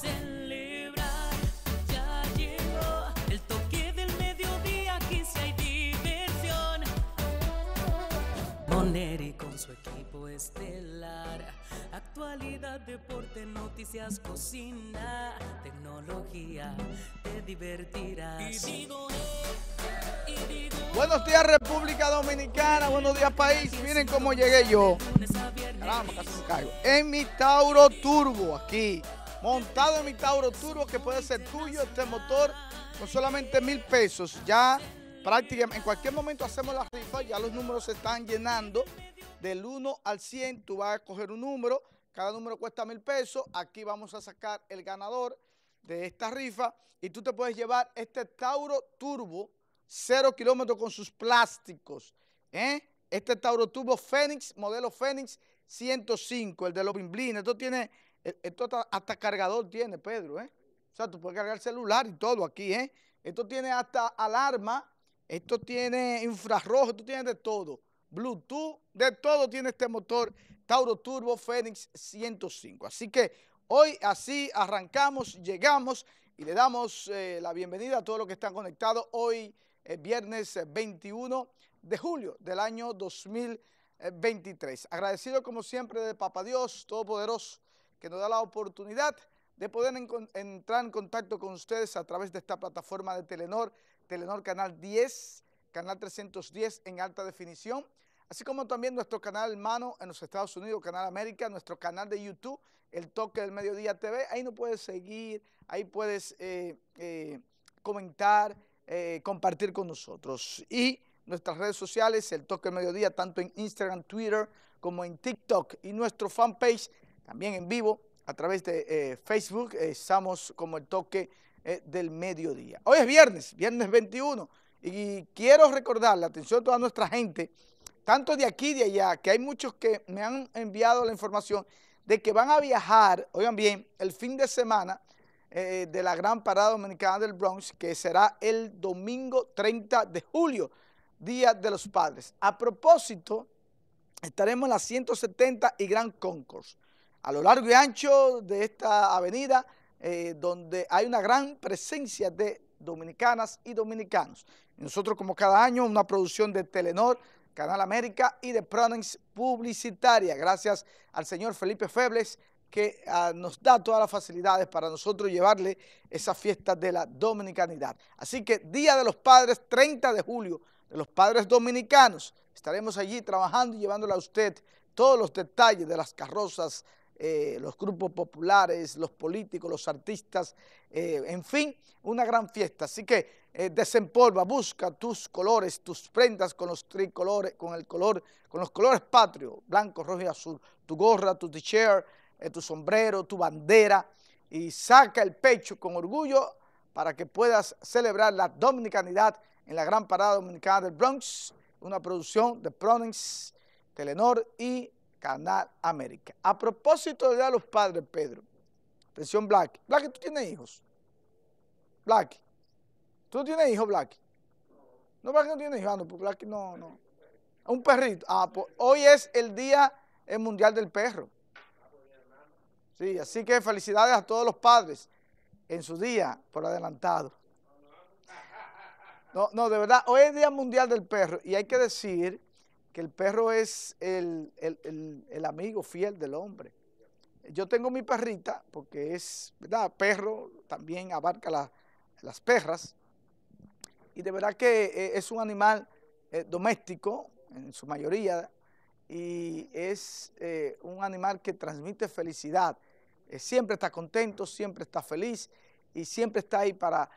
Celebrar, ya llegó el toque del mediodía, aquí si hay diversión. Moneri con su equipo estelar, actualidad, deporte, noticias, cocina, tecnología, te divertirás. Eh, buenos días República Dominicana, buenos días país, miren cómo llegué yo. Caramba, casi me En mi Tauro Turbo, aquí montado en mi Tauro Turbo que puede ser tuyo este motor con solamente mil pesos. Ya prácticamente en cualquier momento hacemos la rifa, ya los números se están llenando. Del 1 al 100 tú vas a coger un número, cada número cuesta mil pesos. Aquí vamos a sacar el ganador de esta rifa y tú te puedes llevar este Tauro Turbo 0 kilómetros con sus plásticos. ¿eh? Este Tauro Turbo Fénix, modelo Fénix 105, el de los Bimblines. Esto tiene e-, esto hasta, cargador tiene, Pedro, ¿eh? O sea, tú puedes cargar celular y todo aquí, ¿eh? Esto tiene hasta alarma, esto tiene infrarrojo, esto tiene de todo. Bluetooth, de todo tiene este motor Tauro Turbo Fénix 105. Así que hoy así arrancamos, llegamos y le damos eh, la bienvenida a todos los que están conectados hoy, eh, viernes 21 eh, de julio del año 2023. Agradecido como siempre de Papa Dios Todopoderoso que nos da la oportunidad de poder entrar en contacto con ustedes a través de esta plataforma de Telenor, Telenor Canal 10, Canal 310 en alta definición, así como también nuestro canal hermano en los Estados Unidos, Canal América, nuestro canal de YouTube, El Toque del Mediodía TV, ahí nos puedes seguir, ahí puedes eh, eh, comentar, eh, compartir con nosotros. Y nuestras redes sociales, El Toque del Mediodía, tanto en Instagram, Twitter, como en TikTok y nuestro fanpage también en vivo a través de eh, Facebook. Eh, estamos como el toque eh, del mediodía. Hoy es viernes, viernes 21, y quiero recordar la atención de toda nuestra gente, tanto de aquí y de allá, que hay muchos que me han enviado la información de que van a viajar, oigan bien, el fin de semana de la gran parada dominicana del Bronx, que será el domingo 30 de julio, Día de los Padres. A propósito, estaremos en la 170 y Gran Concourse a lo largo y ancho de esta avenida, eh, donde hay una gran presencia de dominicanas y dominicanos. Nosotros, como cada año, una producción de Telenor, Canal América y de Pronense Publicitaria. Gracias al señor Felipe Febles, que ah, nos da todas las facilidades para nosotros llevarle esa fiesta de la dominicanidad. Así que Día de los Padres, 30 de julio, de los padres dominicanos. Estaremos allí trabajando y llevándole a usted todos los detalles de las carrozas eh, los grupos populares, los políticos, los artistas, eh, en fin, una gran fiesta. Así que eh, desempolva, busca tus colores, tus prendas con los tricolores, con el color, con los colores patrios, blanco, rojo y azul, tu gorra, tu t-shirt, tu sombrero, tu bandera, y saca el pecho con orgullo para que puedas celebrar la dominicanidad en la gran parada dominicana del Bronx, una producción de Pronings, Telenor y Canal América. A propósito de los padres, Pedro, atención, Black. Black, ¿tú tienes hijos? Black, ¿tú tienes hijos, Black? No, Black no tiene hijos, ah, no, pues, Black no, no. Un perrito. Ah, pues, hoy es el Día eh, Mundial del Perro. Sí, así que felicidades a todos los padres en su día por adelantado. No, no, de verdad, hoy es el Día Mundial del Perro y hay que decir que el perro es el, amigo fiel del hombre. Yo tengo mi perrita, porque es, ¿verdad? Perro también abarca las perras. Y de verdad que eh, es un animal eh, doméstico, en su mayoría, y es eh, un animal que transmite felicidad. siempre está contento, siempre está feliz y siempre está ahí para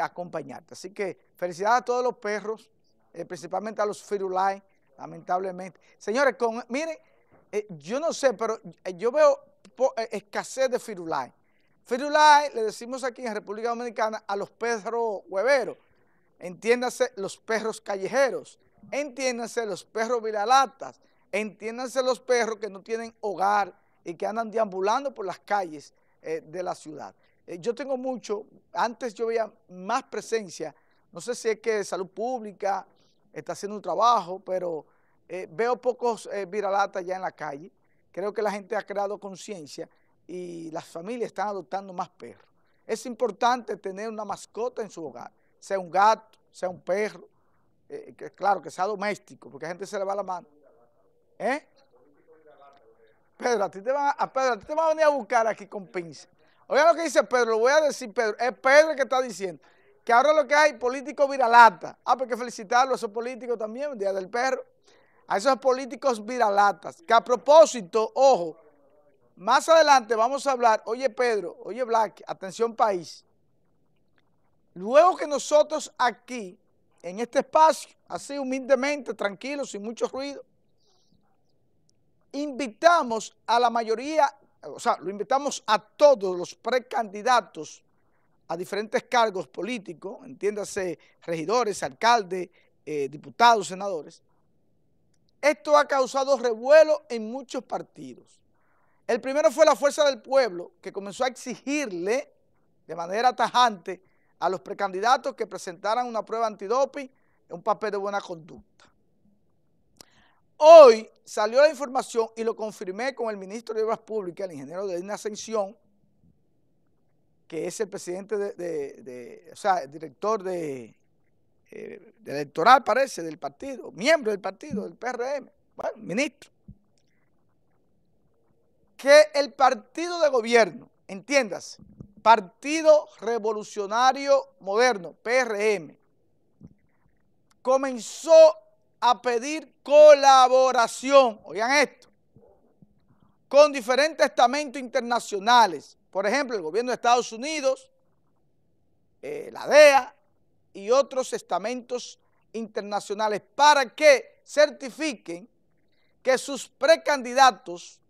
acompañarte. Así que felicidad a todos los perros, principalmente a los firulai lamentablemente. Señores, miren, eh, yo no sé, pero eh, yo veo eh, escasez de firulay. Firulay, le decimos aquí en República Dominicana a los perros hueveros, entiéndase los perros callejeros, entiéndanse los perros viralatas, entiéndanse los perros que no tienen hogar y que andan deambulando por las calles de la ciudad. yo tengo mucho, antes yo veía más presencia, no sé si es que salud pública está haciendo un trabajo, pero eh, veo pocos eh, viralatas ya en la calle. Creo que la gente ha creado conciencia y las familias están adoptando más perros. Es importante tener una mascota en su hogar, sea un gato, sea un perro, eh, que, claro, que sea doméstico, porque a gente se le va la mano. ¿Eh? Pedro, a ti te van a, Pedro, a ti te van a venir a buscar aquí con pinza. Oiga lo que dice Pedro, lo voy a decir Pedro, es Pedro el que está diciendo que ahora lo que hay, políticos viralata. Ah, pues hay que felicitarlo a esos políticos también, Día del Perro. A esos políticos viralatas. Que a propósito, ojo, más adelante vamos a hablar, oye Pedro, oye Black, atención país. Luego que nosotros aquí, en este espacio, así humildemente, tranquilos, sin mucho ruido, invitamos a la mayoría, o sea, lo invitamos a todos los precandidatos a diferentes cargos políticos, entiéndase, regidores, alcaldes, eh, diputados, senadores, esto ha causado revuelo en muchos partidos. El primero fue la Fuerza del Pueblo, que comenzó a exigirle de manera tajante a los precandidatos que presentaran una prueba antidoping un papel de buena conducta. Hoy salió la información y lo confirmé con el ministro de Obras Públicas, el ingeniero de Ascensión, que es el presidente de, o sea, el director eh, de, electoral, parece, del partido, miembro del partido, del PRM, bueno, ministro, que el partido de gobierno, entiéndase, Partido Revolucionario Moderno, PRM, comenzó a pedir colaboración, oigan esto, con diferentes estamentos internacionales. Por ejemplo, el gobierno de Estados Unidos, eh, la DEA y otros estamentos internacionales para que certifiquen que sus precandidatos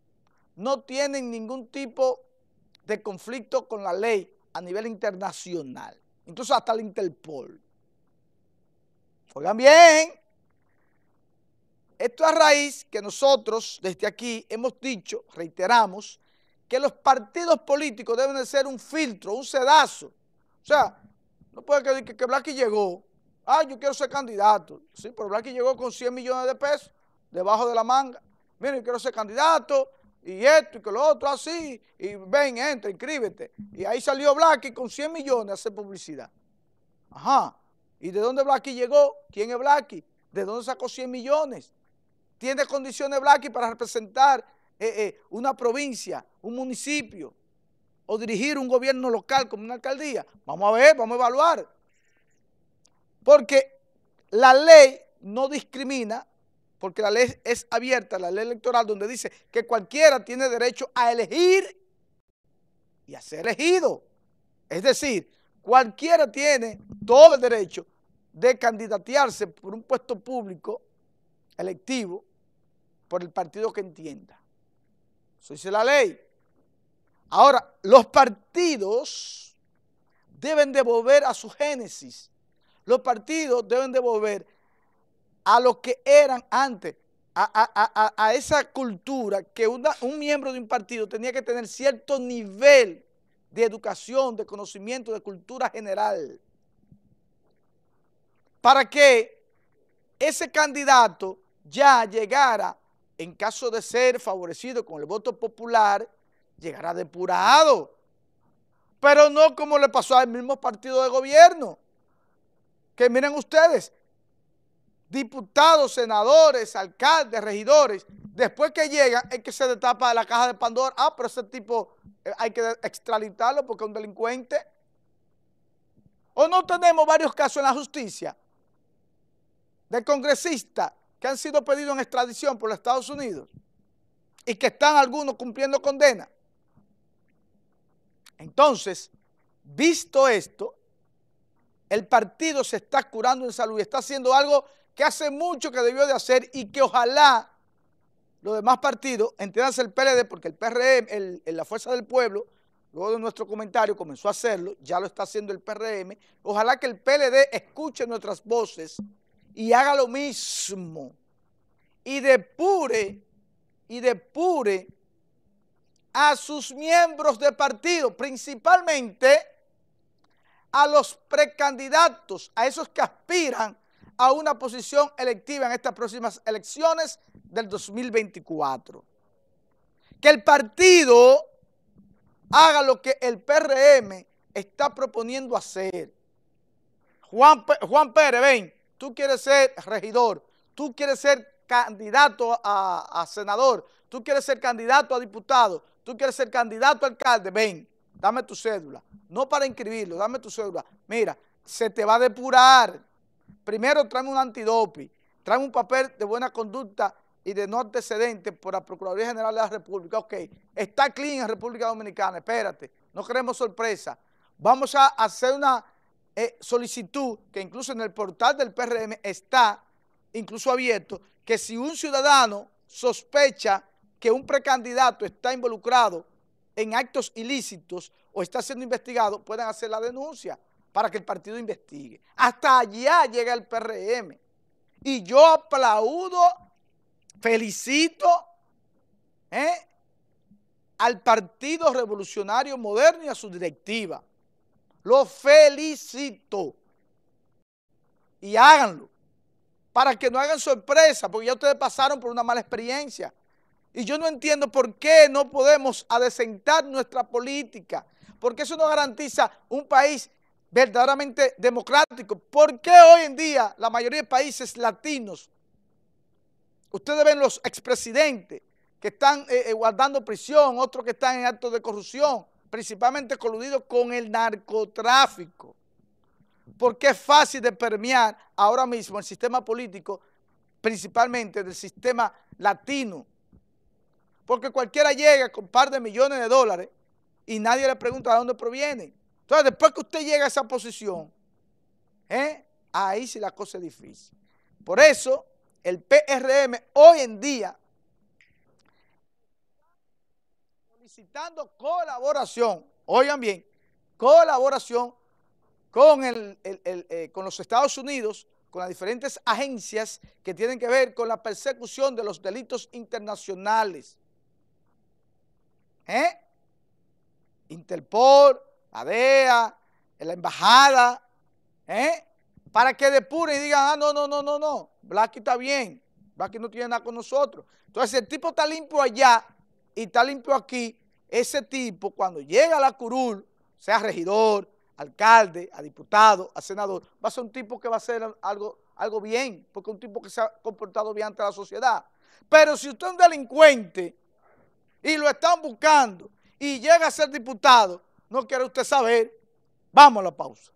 no tienen ningún tipo de conflicto con la ley a nivel internacional. Entonces hasta el Interpol. Oigan bien, esto a raíz que nosotros desde aquí hemos dicho, reiteramos, que los partidos políticos deben de ser un filtro, un sedazo. O sea, no puede que, que, que Blackie llegó, ah, yo quiero ser candidato. Sí, pero Blackie llegó con 100 millones de pesos debajo de la manga. Mira, yo quiero ser candidato, y esto y que lo otro, así, y ven, entra, inscríbete. Y ahí salió Blackie con 100 millones a hacer publicidad. Ajá. ¿Y de dónde Blackie llegó? ¿Quién es Blackie? ¿De dónde sacó 100 millones? tiene condiciones Blackie para representar eh, eh, una provincia, un municipio, o dirigir un gobierno local como una alcaldía. Vamos a ver, vamos a evaluar. Porque la ley no discrimina, porque la ley es abierta, la ley electoral, donde dice que cualquiera tiene derecho a elegir y a ser elegido. Es decir, cualquiera tiene todo el derecho de candidatearse por un puesto público electivo por el partido que entienda. Eso dice la ley. Ahora, los partidos deben devolver a su génesis. Los partidos deben devolver a lo que eran antes, a, esa cultura que un miembro de un partido tenía que tener cierto nivel de educación, de conocimiento, de cultura general, para que ese candidato ya llegara, en caso de ser favorecido con el voto popular, llegará depurado. Pero no como le pasó al mismo partido de gobierno. Que miren ustedes, diputados, senadores, alcaldes, regidores, después que llegan es que se destapa la caja de Pandora. Ah, pero ese tipo eh, hay que extralitarlo porque es un delincuente. O no tenemos varios casos en la justicia de congresistas que han sido pedidos en extradición por los Estados Unidos y que están algunos cumpliendo condena. Entonces, visto esto, el partido se está curando en salud y está haciendo algo que hace mucho que debió de hacer y que ojalá los demás partidos, entiéndanse el PLD, porque el PRM, e, la Fuerza del Pueblo, luego de nuestro comentario comenzó a hacerlo, ya lo está haciendo el PRM, ojalá que el PLD escuche nuestras voces y haga lo mismo y depure y depure a sus miembros de partido, principalmente a los precandidatos, a esos que aspiran a una posición electiva en estas próximas elecciones del 2024. Que el partido haga lo que el PRM está proponiendo hacer. Juan, Juan Pérez, ven, tú quieres ser regidor, tú quieres ser candidato a, senador, tú quieres ser candidato a diputado, tú quieres ser candidato a alcalde, ven, dame tu cédula. No para inscribirlo, dame tu cédula. Mira, se te va a depurar. Primero tráeme un antidopi, tráeme un papel de buena conducta y de no antecedente por la Procuraduría General de la República. Ok, está clean en República Dominicana, espérate, no queremos sorpresa. Vamos a hacer una eh, solicitud que incluso en el portal del PRM está incluso abierto, que si un ciudadano sospecha que un precandidato está involucrado en actos ilícitos o está siendo investigado, pueden hacer la denuncia para que el partido investigue. Hasta allá llega el PRM. Y yo aplaudo, felicito eh, al Partido Revolucionario Moderno y a su directiva. Lo felicito. Y háganlo. Para que no hagan sorpresa, porque ya ustedes pasaron por una mala experiencia. Y yo no entiendo por qué no podemos adecentar nuestra política. Porque eso no garantiza un país verdaderamente democrático. ¿Por qué hoy en día la mayoría de países latinos, ustedes ven los expresidentes que están eh, eh, guardando prisión, otros que están en actos de corrupción, principalmente coludido con el narcotráfico. Porque es fácil de permear ahora mismo el sistema político, principalmente del sistema latino. Porque cualquiera llega con un par de millones de dólares y nadie le pregunta de dónde proviene. Entonces, después que usted llega a esa posición, ¿eh? ahí sí la cosa es difícil. Por eso, el PRM hoy en día colaboración, oigan bien, colaboración con, eh, con los Estados Unidos, con las diferentes agencias que tienen que ver con la persecución de los delitos internacionales. ¿Eh? Interpol, ADEA la embajada, ¿eh? para que depuren y digan, ah, no, no, no, no, no, Blacky está bien, Blacky no tiene nada con nosotros. Entonces el tipo está limpio allá y está limpio aquí, ese tipo cuando llega a la curul, sea regidor, alcalde, a diputado, a senador, va a ser un tipo que va a hacer algo, algo bien, porque un tipo que se ha comportado bien ante la sociedad. Pero si usted es un delincuente y lo están buscando y llega a ser diputado, no quiere usted saber. Vamos a la pausa.